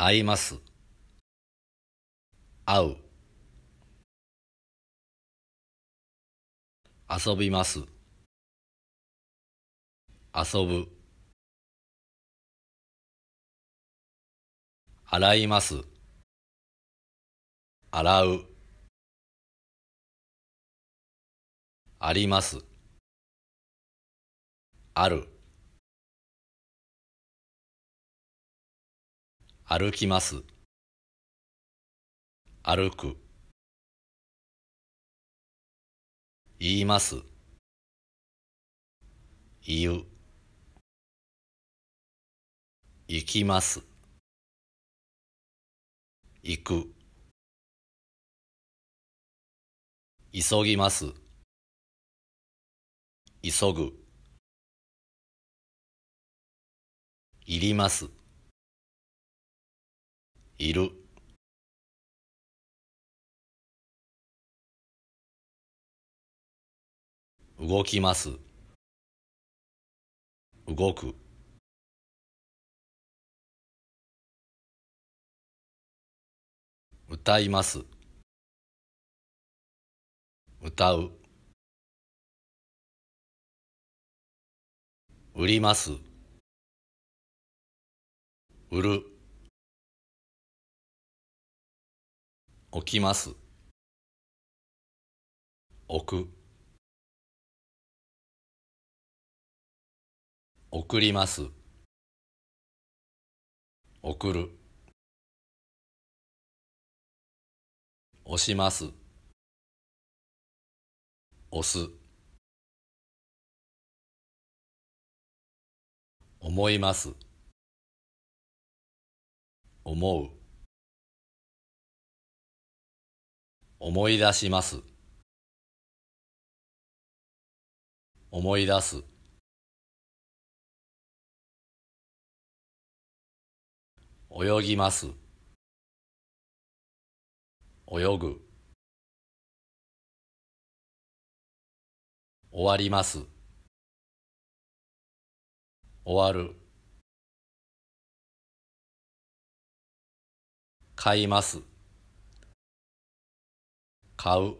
会います。会う。遊びます。遊ぶ。洗います。洗う。あります。ある。歩きます。歩く。言います。言う。行きます。行く。急ぎます。急ぐ。いります。いる動きます動く歌います歌う売ります売る起きます置く送ります送る押します押す思います思う思い出します思い出す泳ぎます泳ぐ終わります終わる買います買う